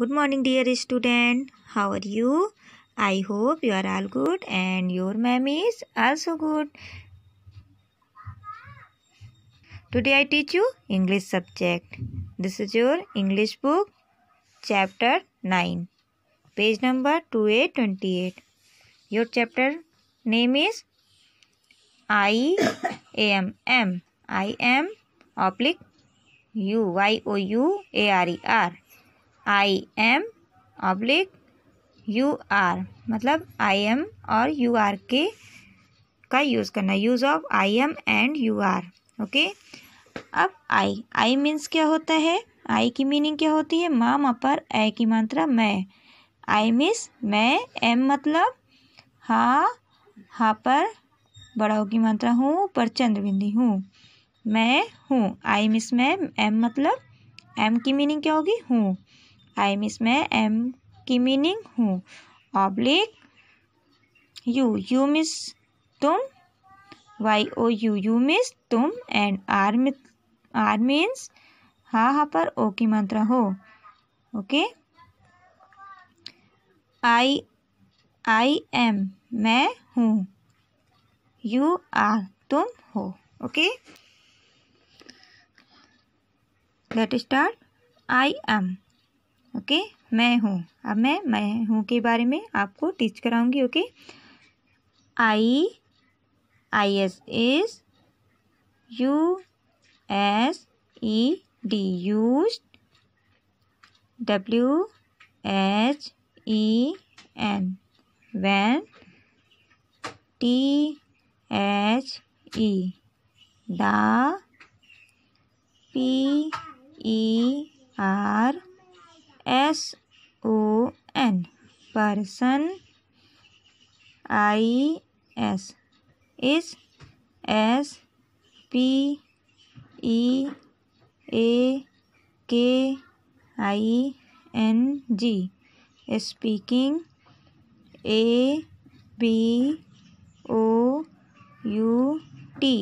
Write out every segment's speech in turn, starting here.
Good morning dear student. How are you? I hope you are all good and your ma'am is also good. Today I teach you English subject. This is your English book chapter 9 page number 2828. Your chapter name is I am M I am oblique U Y O U A R E R. I am oblique you are मतलब I am और you are के का use करना use of I am and you are okay अब I I means क्या होता है आई की मीनिंग क्या होती है माम अपर ए की मात्रा मैं आई मिस मैं एम मतलब हा हा पर बड़ाओं की मात्रा हूँ पर चंद्रबिंदी हूँ मैं हूँ आई मिस मैं एम मतलब एम की मीनिंग क्या होगी हूँ आई मीन्स मैं एम की मीनिंग हूँ ऑब्लिक यू यू मिस तुम Y O U you means तुम एंड आर आर मीन्स हा हा पर ओ की मात्रा हो ओके आई आई एम मैं हूँ यू आर तुम हो okay let start I am okay मैं हूँ अब मैं मैं हूँ के बारे में आपको टीच कराऊंगी okay I I S is U S E D used W H E N when T H E the P E are S O N person I S is S P E A K I N G speaking A B O U T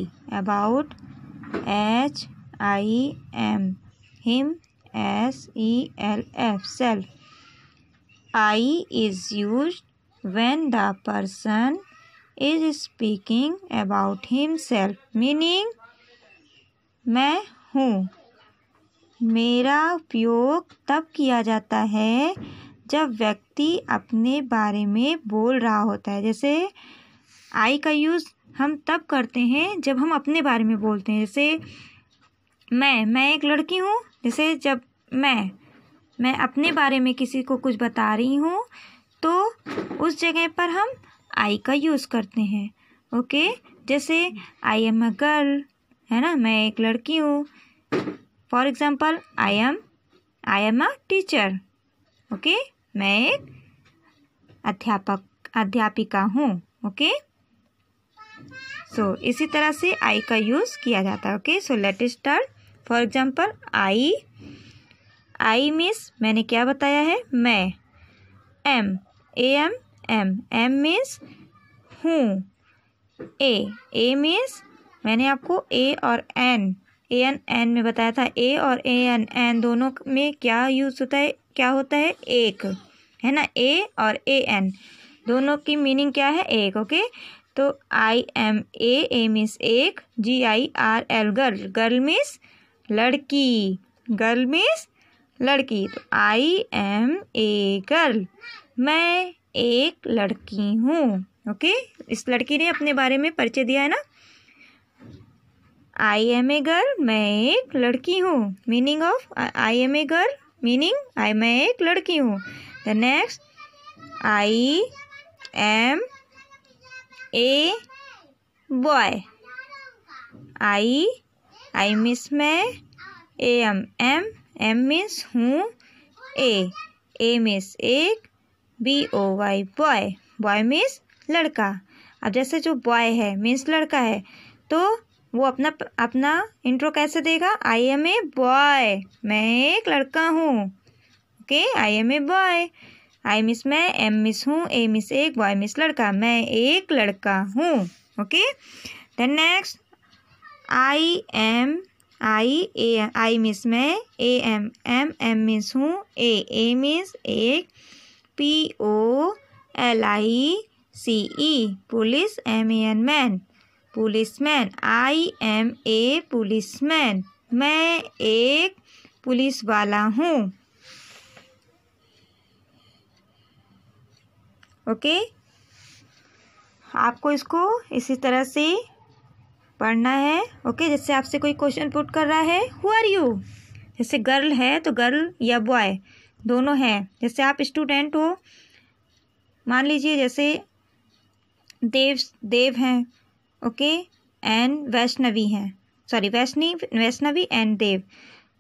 about H I M him S E L F self I is used when the person is speaking about him self meaning मैं हूँ मेरा उपयोग तब किया जाता है जब व्यक्ति अपने बारे में बोल रहा होता है जैसे आई का यूज़ हम तब करते हैं जब हम अपने बारे में बोलते हैं जैसे मैं मैं एक लड़की हूँ जैसे जब मैं मैं अपने बारे में किसी को कुछ बता रही हूँ तो उस जगह पर हम आई का यूज़ करते हैं ओके जैसे आई एम अ गर्ल है ना मैं एक लड़की हूँ for example I am I am a teacher okay मैं एक अध्यापक अध्यापिका हूँ ओके सो इसी तरह से आई का यूज़ किया जाता है okay so let start for example I I means मैंने क्या बताया है मैं am A M am am means हूँ ए ए मीन्स मैंने आपको ए और एन ए एन एन में बताया था ए और ए एन एन दोनों में क्या यूज़ होता है क्या होता है एक है ना ए और ए एन दोनों की मीनिंग क्या है एक ओके तो आई एम ए ए मीन्स एक G I R L girl girl means लड़की गर्ल मीन्स लड़की तो आई एम ए गर्ल मैं एक लड़की हूँ ओके इस लड़की ने अपने बारे में परिचय दिया है ना आई एम ए गर्ल मैं एक लड़की हूँ meaning of I am a girl meaning I मैं एक लड़की हूँ the next I am a boy I I means मैं A M am am means हूँ ए ए मीन्स एक B O Y boy boy means लड़का अब जैसे जो बॉय है मीन्स लड़का है तो वो अपना अपना इंट्रो कैसे देगा आई एम ए बॉय मैं एक लड़का हूँ okay I am a boy I means मैं एम मिस हूँ ए मिस एक बॉय मिस लड़का मैं एक लड़का हूँ okay then next I am I a I means मैं A M am am means हूँ ए ए मिस एक P O L I C E police M A N man policeman I am a policeman मैं एक police वाला हूँ okay okay? आपको इसको इसी तरह से पढ़ना है ओके जैसे आपसे कोई क्वेश्चन पुट कर रहा है हु आर यू जैसे गर्ल है तो गर्ल या बॉय दोनों हैं जैसे आप स्टूडेंट हो मान लीजिए जैसे देव देव हैं ओके एंड वैष्णवी हैं sorry Vaishni Vaishnavi and Dev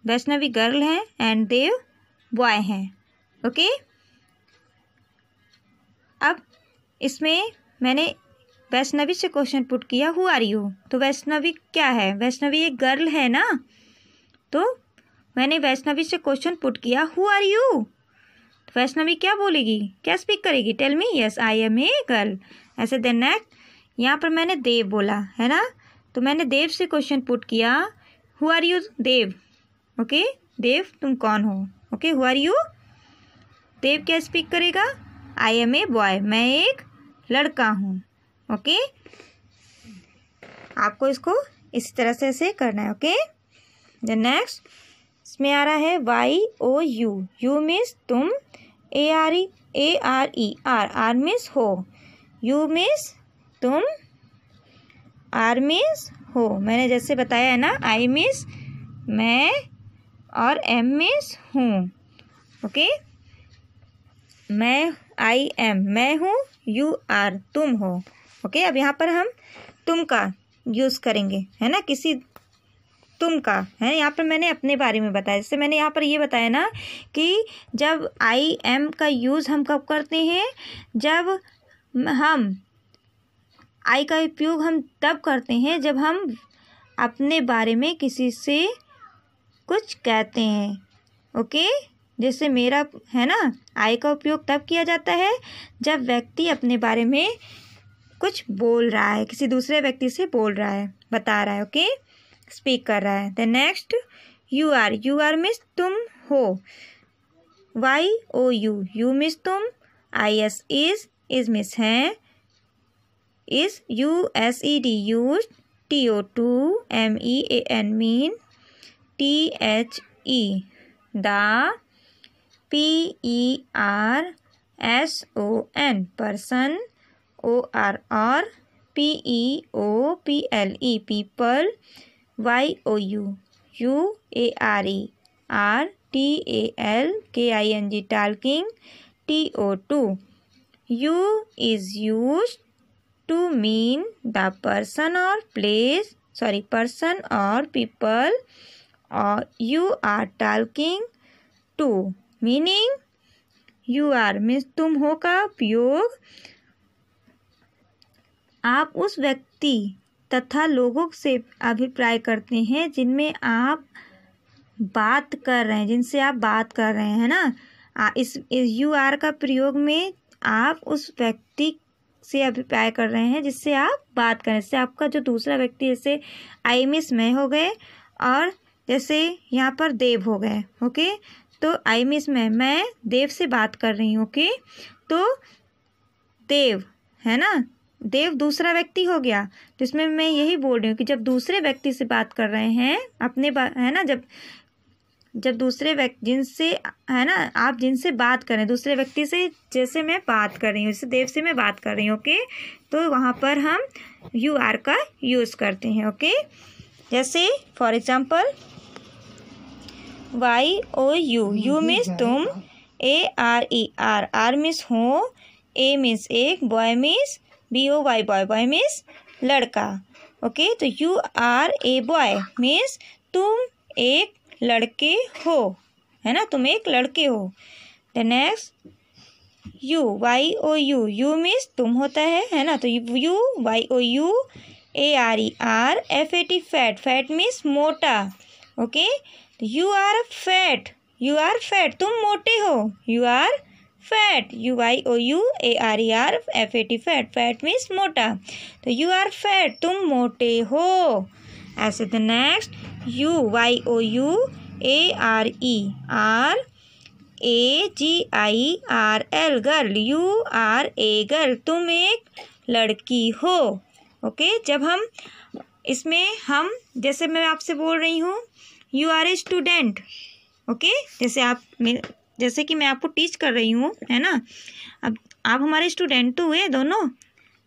Vaishnavi girl हैं एंड देव बॉय हैं ओके अब इसमें मैंने वैष्णवी से क्वेश्चन पुट किया हु आर यू तो वैष्णवी क्या है वैष्णवी एक गर्ल है ना तो मैंने वैष्णवी से क्वेश्चन पुट किया हु आर यू तो वैष्णवी क्या बोलेगी क्या स्पीक करेगी tell me yes I am a girl ऐसे देन नेक्स्ट यहाँ पर मैंने देव बोला है ना तो मैंने देव से क्वेश्चन पुट किया who are you Dev okay Dev तुम कौन हो okay who are you Dev क्या स्पीक करेगा आई एम ए बॉय मैं एक लड़का हूँ ओके आपको इसको इसी तरह से ऐसे करना है ओके द नेक्स्ट इसमें आ रहा है Y O U you means तुम A R E A R E are are means हो यू मीन्स तुम आर मीन्स हो मैंने जैसे बताया है ना आई मीन्स मैं और एम मीन्स हूँ ओके मैं आई एम मैं हूँ यू आर तुम हो ओके अब यहाँ पर हम तुम का यूज़ करेंगे है ना किसी तुम का है यहाँ पर मैंने अपने बारे में बताया जैसे मैंने यहाँ पर ये बताया ना कि जब आई एम का यूज़ हम कब करते हैं जब हम आई का उपयोग हम तब करते हैं जब हम अपने बारे में किसी से कुछ कहते हैं ओके जैसे मेरा है ना आई का उपयोग तब किया जाता है जब व्यक्ति अपने बारे में कुछ बोल रहा है किसी दूसरे व्यक्ति से बोल रहा है बता रहा है ओके स्पीक कर रहा है the next you are you are means तुम हो Y O U you means तुम I S is is means है is U S E D U T O to M E A N mean T H E the P E are S O N person O R or P E O P L E people Y O U you A R E are T A L K I N G talking T O to you is used to mean the person और place sorry person और people और you are talking to meaning you are means तुम हो का उपयोग आप उस व्यक्ति तथा लोगों से अभिप्राय करते हैं जिनमें आप बात कर रहे हैं जिनसे आप बात कर रहे हैं ना इस, इस यू आर का प्रयोग में आप उस व्यक्ति से अभिप्राय कर रहे हैं जिससे आप बात करें जैसे आपका जो दूसरा व्यक्ति जैसे आई मिस मैं हो गए और जैसे यहाँ पर देव हो गए ओके तो आई मिस मैं मैं देव से बात कर रही हूँ ओके तो देव है ना देव दूसरा व्यक्ति हो गया जिसमें मैं यही बोल रही हूँ कि जब दूसरे व्यक्ति से बात कर रहे हैं अपने है ना जब जब दूसरे व्यक्ति जिनसे है ना आप जिनसे बात करें दूसरे व्यक्ति से जैसे मैं बात कर रही हूँ जैसे देव से मैं बात कर रही हूँ ओके तो वहाँ पर हम यू आर का यूज़ करते हैं ओके जैसे for example Y O U you means तुम A R E are are means हो ए मीन्स एक boy means B O Y boy boy means लड़का ओके तो you are a boy means तुम एक लड़के हो है ना तुम एक लड़के हो the next you Y O U you means तुम होता है है ना तो you Y O U A R E are F A T fat fat means मोटा okay you are fat you are fat तुम मोटे हो you are fat you Y O U A R E are F A T fat fat means मोटा तो you are fat तुम मोटे हो ऐसे the next you Y O U A R E are a G I R L girl you are a girl तुम एक लड़की हो ओके okay? जब हम इसमें हम जैसे मैं आपसे बोल रही हूँ you are a student okay जैसे आप जैसे कि मैं आपको टीच कर रही हूँ है ना अब आप हमारे स्टूडेंट तो हुए दोनों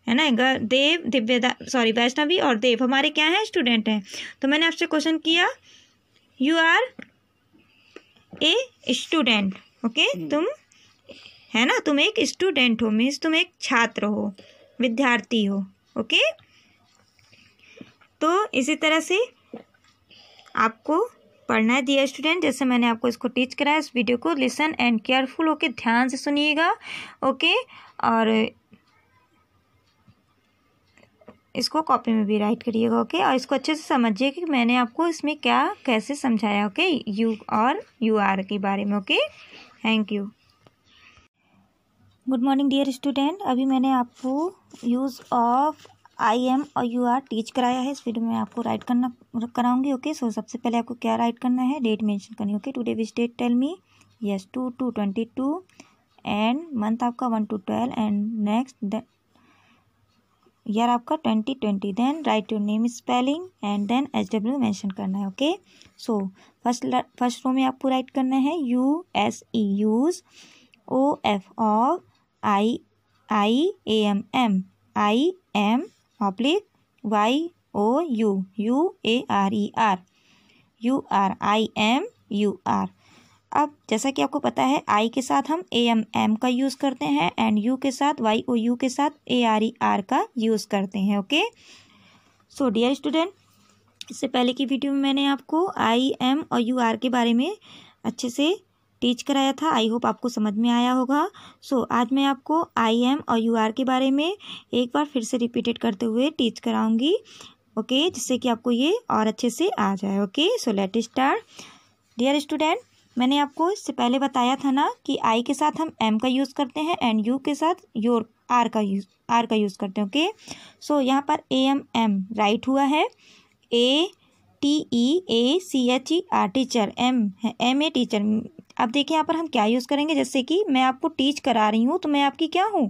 है ना देव दिव्यदा सॉरी वैष्णवी और देव हमारे क्या हैं स्टूडेंट हैं तो मैंने आपसे क्वेश्चन किया you are a student okay तुम है ना तुम एक स्टूडेंट हो मीन्स तुम एक छात्र हो विद्यार्थी हो ओके तो इसी तरह से आपको पढ़ना है दिया स्टूडेंट जैसे मैंने आपको इसको टीच कराया इस वीडियो को लिसन एंड केयरफुल ओके ध्यान से सुनिएगा ओके और इसको कॉपी में भी राइट करिएगा ओके और इसको अच्छे से समझिए कि मैंने आपको इसमें क्या कैसे समझाया ओके यू और यू आर के बारे में okay thank you good morning dear student अभी मैंने आपको यूज़ ऑफ आई एम और यू आर टीच कराया है इस वीडियो में आपको राइट करना कराऊंगी ओके सो सबसे पहले आपको क्या राइट करना है डेट मेंशन करनी okay today which date tell me yes two two twenty two and month आपका one two twelve and next year आपका twenty twenty then write your name spelling and then H W mention करना है okay so first first row में आपको write करना है U S E use O F of I I A M M I am oblique Y O U you A R E are you are I am you are अब जैसा कि आपको पता है आई के साथ हम ए एम एम का यूज़ करते हैं एंड यू के साथ वाई ओ यू के साथ ए आर ई आर का यूज़ करते हैं ओके सो डियर स्टूडेंट इससे पहले की वीडियो में मैंने आपको आई एम और यू आर के बारे में अच्छे से टीच कराया था आई होप आपको समझ में आया होगा सो so, आज मैं आपको आई एम और यू आर के बारे में एक बार फिर से रिपीटेड करते हुए टीच कराऊंगी ओके okay? जिससे कि आपको ये और अच्छे से आ जाए okay so let start dear student मैंने आपको इससे पहले बताया था ना कि आई के साथ हम एम का यूज़ करते हैं एंड यू के साथ योर आर का यूज आर का यूज़ करते हैं ओके सो यहाँ पर ए एम एम राइट हुआ है A T E A C H E R teacher am है एम ए टीचर अब देखिए यहाँ पर हम क्या यूज़ करेंगे जैसे कि मैं आपको टीच करा रही हूँ तो मैं आपकी क्या हूँ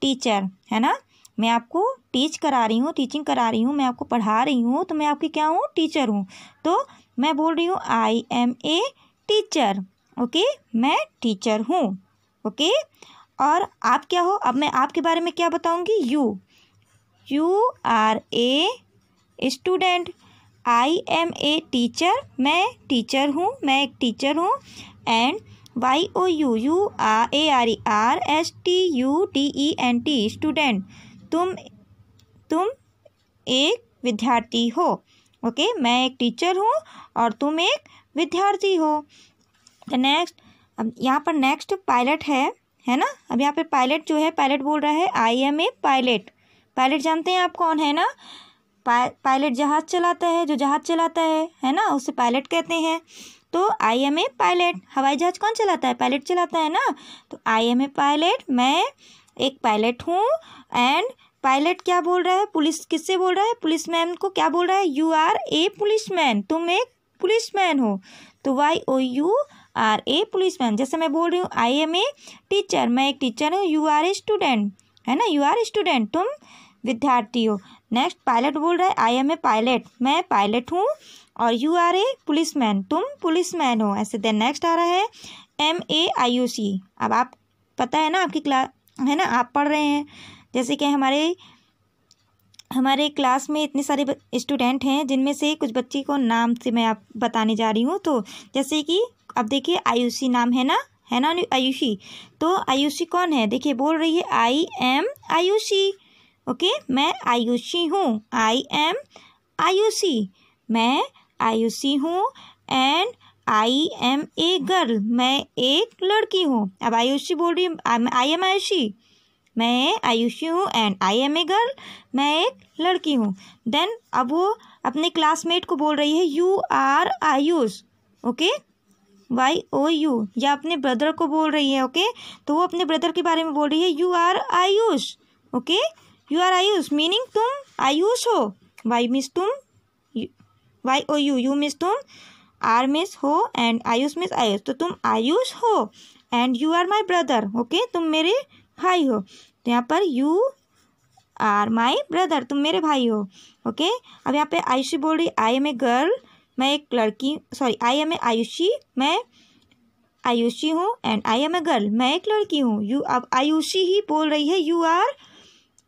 टीचर है ना मैं आपको टीच करा रही हूँ टीचिंग करा रही हूँ मैं आपको पढ़ा रही हूँ तो मैं आपकी क्या हूँ टीचर हूँ तो मैं बोल रही हूँ I am a teacher okay मैं टीचर हूँ ओके और आप क्या हो अब मैं आपके बारे में क्या बताऊँगी you you are a student I am a teacher मैं टीचर हूँ मैं एक टीचर हूँ and Y O U you are A R E are T U D E N T टी स्टूडेंट तुम तुम एक विद्यार्थी हो ओके okay? मैं एक टीचर हूँ और तुम एक विद्यार्थी हो तो नेक्स्ट अब यहाँ पर नेक्स्ट पायलट है है ना अब यहाँ पर पायलट जो है पायलट बोल रहा है I am a pilot pilot जानते हैं आप कौन है ना पा पायलट जहाज़ चलाता है जो जहाज़ चलाता है है ना उसे पायलट कहते हैं तो आई एम ए पायलट हवाई जहाज़ कौन चलाता है पायलट चलाता है ना तो आई एम ए पायलट मैं एक पायलट हूँ एंड पायलट क्या बोल रहा है पुलिस किससे बोल रहा है पुलिस मैन को क्या बोल रहा है you are a policeman तुम एक पुलिस मैन हो तो Y O U are a policeman जैसे मैं बोल रही हूँ आई एम ए टीचर मैं एक टीचर हूँ यू आर ए स्टूडेंट है ना यू आर स्टूडेंट तुम विद्यार्थी हो नेक्स्ट पायलट बोल रहा है आई एम ए पायलट मैं पायलट हूँ और you are a policeman तुम पुलिस मैन हो ऐसे देन नेक्स्ट आ रहा है am A I you see अब आप पता है ना आपकी क्लास है ना आप पढ़ रहे हैं जैसे कि हमारे हमारे क्लास में इतने सारे स्टूडेंट हैं जिनमें से कुछ बच्चे को नाम से मैं आप बताने जा रही हूँ तो जैसे कि अब देखिए आयुषी नाम है ना है ना आयुषी तो आयुषी कौन है देखिए बोल रही है आई एम आयुषी ओके मैं आयुषी हूँ आई एम आयुषी मैं आयुषी हूँ and I am a girl मैं एक लड़की हूँ अब आयुषी बोल रही आई एम आयुषी मैं आयुषी हूँ and I am a girl मैं एक लड़की हूँ देन अब वो अपने क्लासमेट को बोल रही है you are Ayush okay Y O U या अपने ब्रदर को बोल रही है ओके okay? तो वो अपने ब्रदर के बारे में बोल रही है you are Ayush okay okay? You are Ayush meaning तुम आयुष हो वाई मिस तुम Y O U you means तुम आर मिस हो एंड आयुष मिस आयुष तो तुम आयुष हो and you are my brother okay तुम मेरे भाई हो तो यहाँ पर यू आर माई ब्रदर तुम मेरे भाई हो ओके अब यहाँ पे आयुषी बोल रही आई एम ए गर्ल मैं एक लड़की sorry I am a Ayushi मैं आयुषी हूँ and I am a girl मैं एक लड़की हूँ यू अब आयुषी ही बोल रही है यू आर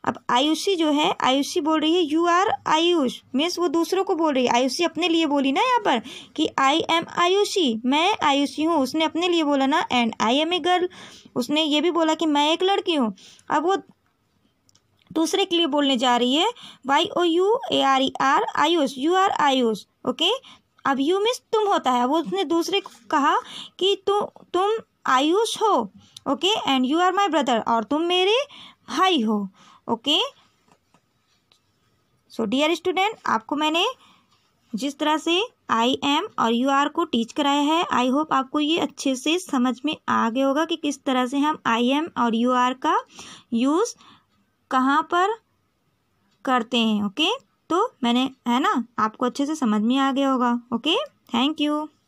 अब आयुषी जो है आयुषी बोल रही है यू आर आयुष मीन्स वो दूसरों को बोल रही है आयुषी अपने लिए बोली ना यहाँ पर कि आई एम आयुषी मैं आयुषी हूँ उसने अपने लिए बोला ना and I am a girl उसने ये भी बोला कि मैं एक लड़की हूँ अब वो दूसरे के लिए बोलने जा रही है Y O U A R E are Ayush you are Ayush okay अब यू मीन्स तुम होता है वो उसने दूसरे को कहा कि तु, तुम आयुष हो okay and you are my brother और तुम मेरे भाई हो ओके सो डियर स्टूडेंट आपको मैंने जिस तरह से आई एम और यू आर को टीच कराया है आई होप आपको ये अच्छे से समझ में आ गया होगा कि किस तरह से हम आई एम और यू आर का यूज़ कहाँ पर करते हैं ओके तो मैंने है ना आपको अच्छे से समझ में आ गया होगा ओके थैंक यू